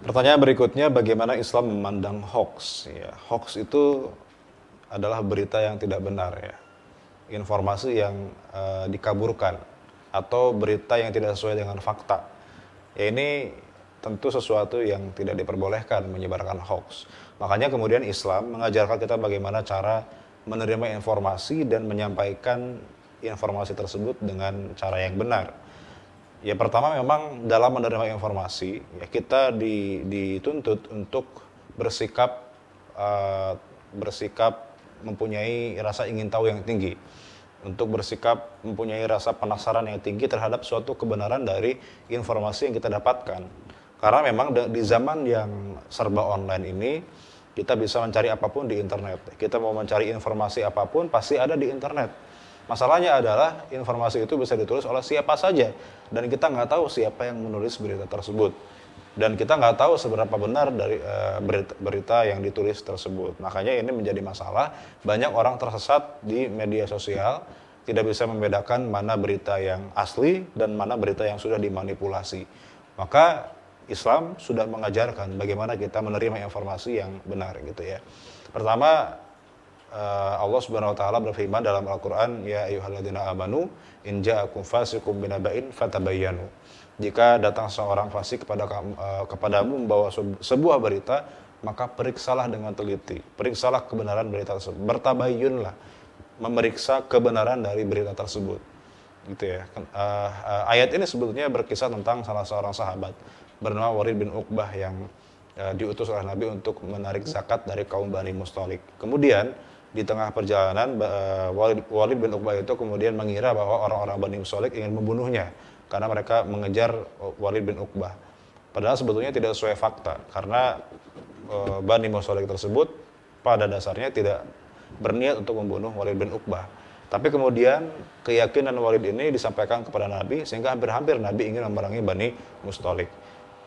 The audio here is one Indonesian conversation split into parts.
Pertanyaan berikutnya, bagaimana Islam memandang hoax? Ya, hoax itu adalah berita yang tidak benar ya, informasi yang uh, dikaburkan atau berita yang tidak sesuai dengan fakta. Ya ini tentu sesuatu yang tidak diperbolehkan menyebarkan hoax. Makanya kemudian Islam mengajarkan kita bagaimana cara menerima informasi dan menyampaikan informasi tersebut dengan cara yang benar. Ya pertama memang dalam menerima informasi ya kita di, dituntut untuk bersikap uh, bersikap mempunyai rasa ingin tahu yang tinggi untuk bersikap mempunyai rasa penasaran yang tinggi terhadap suatu kebenaran dari informasi yang kita dapatkan. Karena memang di zaman yang serba online ini, kita bisa mencari apapun di internet. Kita mau mencari informasi apapun, pasti ada di internet Masalahnya adalah informasi itu bisa ditulis oleh siapa saja dan kita nggak tahu siapa yang menulis berita tersebut dan kita nggak tahu seberapa benar dari uh, berita, berita yang ditulis tersebut. Makanya ini menjadi masalah. Banyak orang tersesat di media sosial tidak bisa membedakan mana berita yang asli dan mana berita yang sudah dimanipulasi. Maka Islam sudah mengajarkan bagaimana kita menerima informasi yang benar gitu ya. Pertama Eh, Allah Subhanahu wa taala berfirman dalam Al-Qur'an ya ayyuhalladzina amanu in ja'akum fasiqun binaba'in fatabayyanu jika datang seorang fasik kepada uh, kepadamu membawa sebuah berita maka periksalah dengan teliti periksalah kebenaran berita tersebut bertabayunlah memeriksa kebenaran dari berita tersebut gitu ya uh, uh, ayat ini sebetulnya berkisah tentang salah seorang sahabat bernama Warid bin Uqbah yang uh, diutus oleh Nabi untuk menarik zakat dari kaum Bani Mustalik kemudian di tengah perjalanan eh, Walid bin Uqbah itu kemudian mengira bahwa orang-orang Bani Solek ingin membunuhnya karena mereka mengejar eh, Walid bin Uqbah. Padahal sebetulnya tidak sesuai fakta karena eh, Bani Solek tersebut pada dasarnya tidak berniat untuk membunuh Walid bin Uqbah. Tapi kemudian keyakinan Walid ini disampaikan kepada Nabi sehingga hampir-hampir Nabi ingin memerangi Bani Mustalik.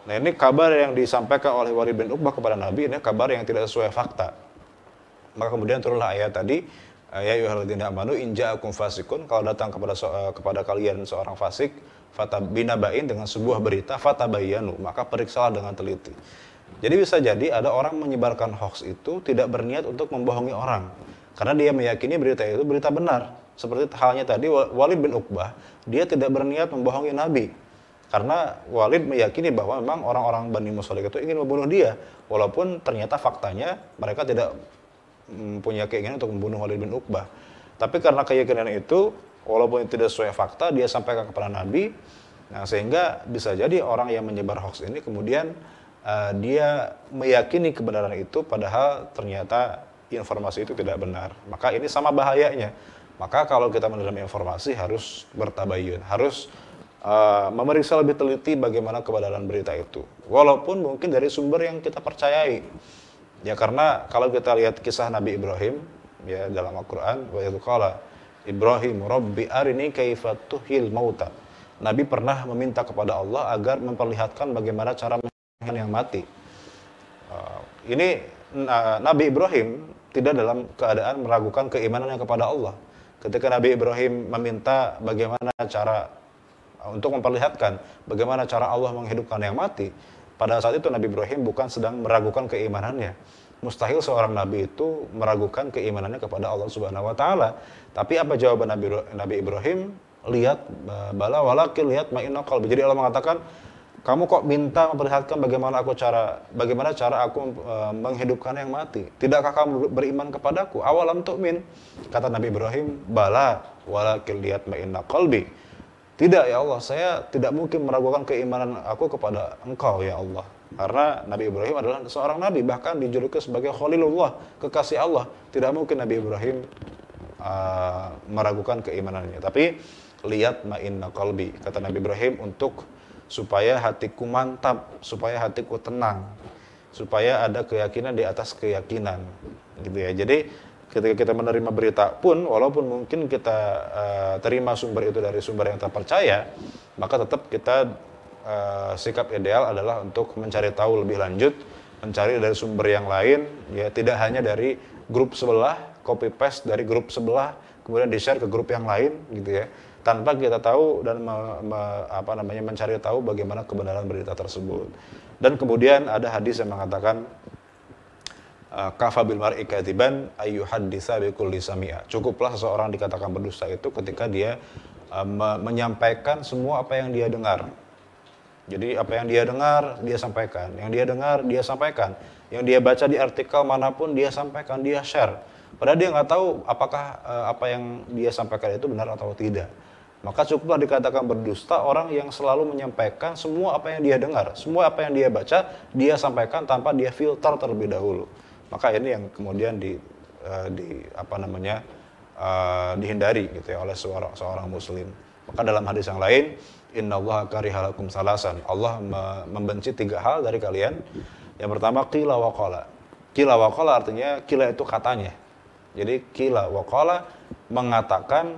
Nah ini kabar yang disampaikan oleh Walid bin Uqbah kepada Nabi ini kabar yang tidak sesuai fakta maka kemudian turunlah ayat tadi, eh, ya yuhaladina amanu akum fasikun kalau datang kepada so, eh, kepada kalian seorang fasik binabain dengan sebuah berita fata bayanu maka periksalah dengan teliti jadi bisa jadi ada orang menyebarkan hoax itu tidak berniat untuk membohongi orang karena dia meyakini berita itu berita benar seperti halnya tadi Walid bin Uqbah dia tidak berniat membohongi Nabi karena Walid meyakini bahwa memang orang-orang Bani Musolik itu ingin membunuh dia walaupun ternyata faktanya mereka tidak punya keinginan untuk membunuh Walid bin Uqbah. Tapi karena keyakinan itu, walaupun itu tidak sesuai fakta, dia sampaikan kepada Nabi, nah sehingga bisa jadi orang yang menyebar hoax ini kemudian uh, dia meyakini kebenaran itu, padahal ternyata informasi itu tidak benar. Maka ini sama bahayanya. Maka kalau kita menerima informasi harus bertabayun, harus uh, memeriksa lebih teliti bagaimana kebenaran berita itu. Walaupun mungkin dari sumber yang kita percayai. Ya karena kalau kita lihat kisah Nabi Ibrahim ya dalam Al-Qur'an wa qala Ibrahim rabbi arini kaifa tuhil mauta. Nabi pernah meminta kepada Allah agar memperlihatkan bagaimana cara menghidupkan yang mati. Uh, ini Nabi Ibrahim tidak dalam keadaan meragukan keimanannya kepada Allah. Ketika Nabi Ibrahim meminta bagaimana cara uh, untuk memperlihatkan bagaimana cara Allah menghidupkan yang mati, pada saat itu Nabi Ibrahim bukan sedang meragukan keimanannya. Mustahil seorang nabi itu meragukan keimanannya kepada Allah Subhanahu wa taala. Tapi apa jawaban Nabi, Nabi Ibrahim? Lihat bala walakin lihat ma'inna qalbi. Jadi Allah mengatakan, kamu kok minta memperlihatkan bagaimana aku cara bagaimana cara aku e, menghidupkan yang mati tidakkah kamu beriman kepadaku awalam tu'min kata Nabi Ibrahim bala walakin lihat ma'inna qalbi tidak ya Allah, saya tidak mungkin meragukan keimanan aku kepada engkau ya Allah. Karena Nabi Ibrahim adalah seorang nabi, bahkan dijuluki sebagai Khalilullah, kekasih Allah. Tidak mungkin Nabi Ibrahim uh, meragukan keimanannya. Tapi lihat ma'inna qalbi, kata Nabi Ibrahim untuk supaya hatiku mantap, supaya hatiku tenang, supaya ada keyakinan di atas keyakinan. Gitu ya. Jadi ketika kita menerima berita pun walaupun mungkin kita uh, terima sumber itu dari sumber yang terpercaya maka tetap kita uh, sikap ideal adalah untuk mencari tahu lebih lanjut mencari dari sumber yang lain ya tidak hanya dari grup sebelah copy paste dari grup sebelah kemudian di share ke grup yang lain gitu ya tanpa kita tahu dan me, me, apa namanya mencari tahu bagaimana kebenaran berita tersebut dan kemudian ada hadis yang mengatakan Eh, Kafabil bil mar'i kadiban ayyuhaddisa sami'a. Cukuplah seseorang dikatakan berdusta itu ketika dia eh, menyampaikan semua apa yang dia dengar. Jadi apa yang dia dengar dia sampaikan, yang dia dengar dia sampaikan, yang dia baca di artikel manapun dia sampaikan, dia share. Padahal dia nggak tahu apakah eh, apa yang dia sampaikan itu benar atau tidak. Maka cukuplah dikatakan berdusta orang yang selalu menyampaikan semua apa yang dia dengar, semua apa yang dia baca, dia sampaikan tanpa dia filter terlebih dahulu maka ini yang kemudian di uh, di apa namanya uh, dihindari gitu ya oleh seorang seorang muslim maka dalam hadis yang lain Inna Allah karihalakum salasan Allah membenci tiga hal dari kalian yang pertama kila wakola kila wakola artinya kila itu katanya jadi kila wakola mengatakan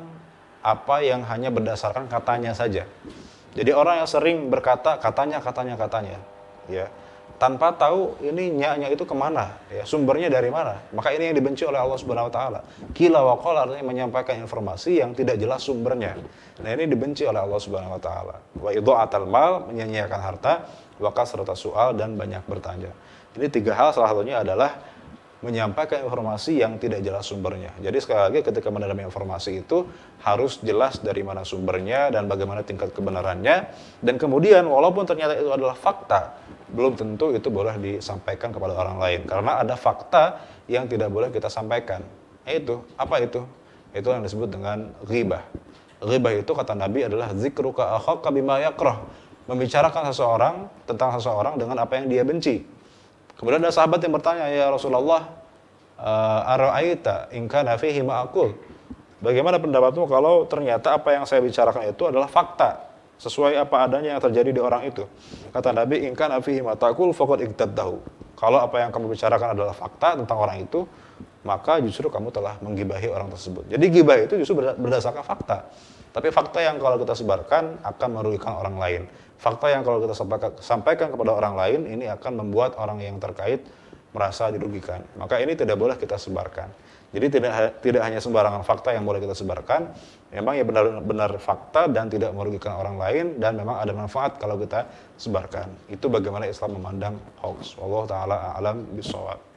apa yang hanya berdasarkan katanya saja jadi orang yang sering berkata katanya katanya katanya ya tanpa tahu ini nyanya itu kemana, ya, sumbernya dari mana. Maka ini yang dibenci oleh Allah Subhanahu Wa Taala. Kila wakol artinya menyampaikan informasi yang tidak jelas sumbernya. Nah ini dibenci oleh Allah Subhanahu Wa Taala. Wa atal mal menyanyiakan harta, wakas serta soal dan banyak bertanya. Ini tiga hal salah satunya adalah menyampaikan informasi yang tidak jelas sumbernya. Jadi sekali lagi ketika menerima informasi itu harus jelas dari mana sumbernya dan bagaimana tingkat kebenarannya. Dan kemudian walaupun ternyata itu adalah fakta, belum tentu itu boleh disampaikan kepada orang lain karena ada fakta yang tidak boleh kita sampaikan. Itu apa itu? Itu yang disebut dengan ghibah. Ghibah itu kata Nabi adalah zikruka akhaka bima yakrah. Membicarakan seseorang tentang seseorang dengan apa yang dia benci. Kemudian ada sahabat yang bertanya, "Ya Rasulullah, uh, ara'aita in kana fihi ma'akul?" Bagaimana pendapatmu kalau ternyata apa yang saya bicarakan itu adalah fakta sesuai apa adanya yang terjadi di orang itu. Kata Nabi, ingkan afihi matakul fakot tahu. Kalau apa yang kamu bicarakan adalah fakta tentang orang itu, maka justru kamu telah menggibahi orang tersebut. Jadi gibah itu justru berdasarkan fakta. Tapi fakta yang kalau kita sebarkan akan merugikan orang lain. Fakta yang kalau kita sampaikan kepada orang lain ini akan membuat orang yang terkait merasa dirugikan. Maka ini tidak boleh kita sebarkan. Jadi tidak tidak hanya sembarangan fakta yang boleh kita sebarkan, memang ya benar-benar fakta dan tidak merugikan orang lain dan memang ada manfaat kalau kita sebarkan. Itu bagaimana Islam memandang hoax. Allah taala alam bisawab.